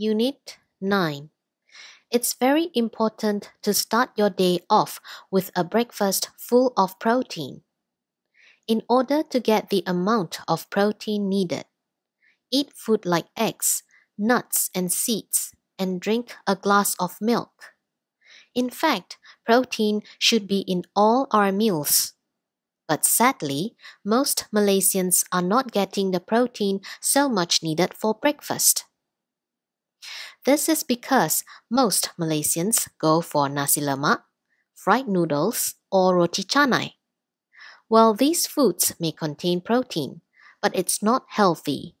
Unit 9. It's very important to start your day off with a breakfast full of protein. In order to get the amount of protein needed, eat food like eggs, nuts, and seeds, and drink a glass of milk. In fact, protein should be in all our meals. But sadly, most Malaysians are not getting the protein so much needed for breakfast. This is because most Malaysians go for nasi lemak, fried noodles, or roti canai. While these foods may contain protein, but it's not healthy